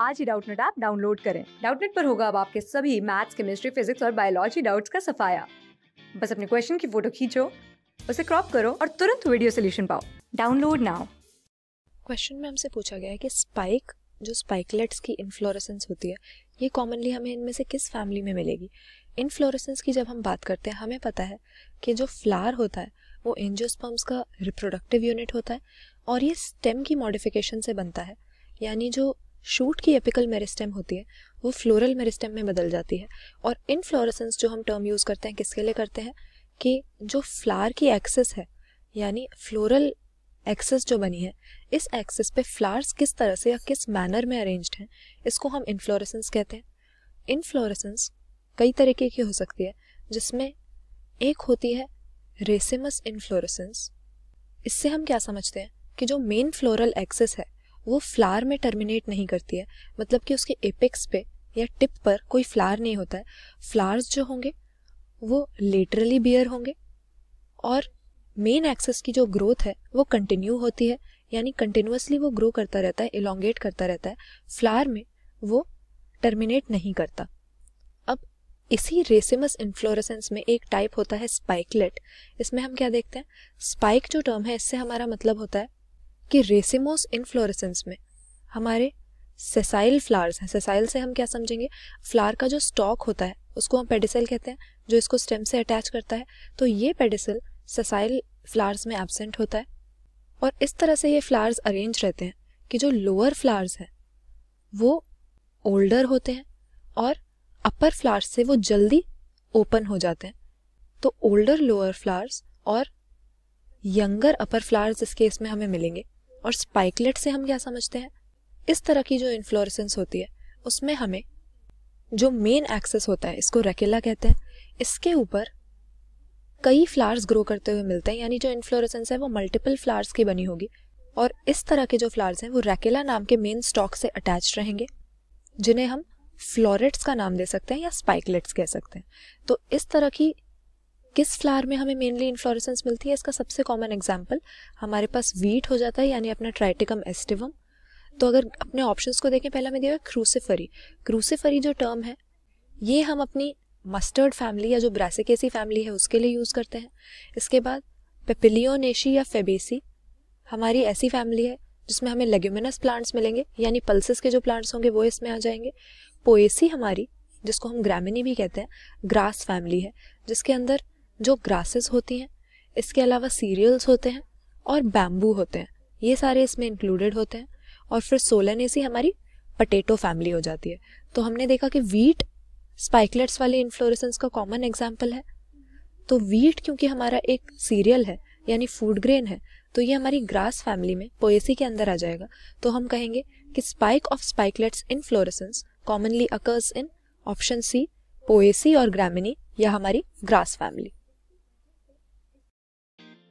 आज ही Doubtnut app download करें डाउटनेट पर होगा अब आपके सभी मैथ्स केमिस्ट्री फिजिक्स और बायोलॉजी डाउट्स का सफाया बस अपने क्वेश्चन की फोटो खींचो उसे क्रॉप करो और तुरंत वीडियो सोल्यूशन पाओ डाउनलोड नाउ क्वेश्चन में हमसे पूछा गया है कि स्पाइक जो स्पाइकलेट्स की इन्फ्लोरेसेंस होती है ये कॉमनली हमें इनमें से किस फैमिली में मिलेगी इन्फ्लोरेसेंस की जब हम बात करते हैं हमें पता है कि जो फ्लावर होता है वो एंजियोस्पर्म्स का रिप्रोडक्टिव यूनिट होता है और ये स्टेम की मॉडिफिकेशन से बनता है यानी जो शूट की एपिकल मेरिस्टेम होती है वो फ्लोरल मेरिस्टेम में बदल जाती है और इन फ्लोरसेंस जो हम टर्म यूज़ करते हैं किसके लिए करते हैं कि जो फ्लावर की एक्सेस है यानी फ्लोरल एक्सेस जो बनी है इस एक्सेस पे फ्लावर्स किस तरह से या किस मैनर में अरेंज्ड हैं इसको हम इन्फ्लोरेसेंस कहते हैं इन्फ्लोरेसेंस कई तरीके की हो सकती है जिसमें एक होती है रेसिमस इन्फ्लोरेसेंस इससे हम क्या समझते हैं कि जो मेन फ्लोरल एक्सेस है वो फ्लावर में टर्मिनेट नहीं करती है मतलब कि उसके एपेक्स पे या टिप पर कोई फ्लावर नहीं होता है फ्लावर्स जो होंगे वो लेटरली बियर होंगे और मेन एक्सेस की जो ग्रोथ है वो कंटिन्यू होती है यानी कंटिन्यूसली वो ग्रो करता रहता है इलोंगेट करता रहता है फ्लावर में वो टर्मिनेट नहीं करता अब इसी रेसिमस इन्फ्लोरेसेंस में एक टाइप होता है स्पाइकलेट इसमें हम क्या देखते हैं स्पाइक जो टर्म है इससे हमारा मतलब होता है कि रेसिमोस इन्फ्लोरेसेंस में हमारे सेसाइल फ्लावर्स हैं सेसाइल से हम क्या समझेंगे फ्लावर का जो स्टॉक होता है उसको हम पेडिसल कहते हैं जो इसको स्टेम से अटैच करता है तो ये पेडिसल सेसाइल फ्लावर्स में एबसेंट होता है और इस तरह से ये फ्लावर्स अरेंज रहते हैं कि जो लोअर फ्लावर्स हैं वो ओल्डर होते हैं और अपर फ्लावर्स से वो जल्दी ओपन हो जाते हैं तो ओल्डर लोअर फ्लावर्स और यंगर अपर फ्लावर्स इस केस में हमें मिलेंगे और स्पाइकलेट से हम क्या समझते हैं इस तरह की जो इन्फ्लोरेसेंस होती है उसमें हमें जो मेन एक्सेस होता है इसको रेकेला कहते हैं इसके ऊपर कई फ्लावर्स ग्रो करते हुए मिलते हैं यानी जो इन्फ्लोरेसेंस है वो मल्टीपल फ्लावर्स की बनी होगी और इस तरह के जो फ्लावर्स हैं वो रैकेला नाम के मेन स्टॉक से अटैच रहेंगे जिन्हें हम फ्लोरेट्स का नाम दे सकते हैं या स्पाइकलेट्स कह सकते हैं तो इस तरह की किस फ्लावर में हमें मेनली इन्फ्लोरेसेंस मिलती है इसका सबसे कॉमन एग्जाम्पल हमारे पास वीट हो जाता है यानी अपना ट्राइटिकम एस्टिवम तो अगर अपने ऑप्शंस को देखें पहला मैं दिया क्रूसिफरी क्रूसिफरी जो टर्म है ये हम अपनी मस्टर्ड फैमिली या जो ब्रासिकेसी फैमिली है उसके लिए यूज़ करते हैं इसके बाद पेपिलियोनेशी या फेबेसी हमारी ऐसी फैमिली है जिसमें हमें लेग्यूमिनस प्लांट्स मिलेंगे यानी पल्सिस के जो प्लांट्स होंगे वो इसमें आ जाएंगे पोएसी हमारी जिसको हम ग्रामिनी भी कहते हैं ग्रास फैमिली है जिसके अंदर जो ग्रासेस होती हैं इसके अलावा सीरियल्स होते हैं और बैम्बू होते हैं ये सारे इसमें इंक्लूडेड होते हैं और फिर सोलनेसी हमारी पटेटो फैमिली हो जाती है तो हमने देखा कि वीट स्पाइकलेट्स वाले इन्फ्लोरेसेंस का कॉमन एग्जाम्पल है तो वीट क्योंकि हमारा एक सीरियल है यानी फूड ग्रेन है तो ये हमारी ग्रास फैमिली में पोएसी के अंदर आ जाएगा तो हम कहेंगे कि spike of spikelets inflorescence commonly occurs in option C Poaceae और ग्रामिनी या हमारी ग्रास फैमिली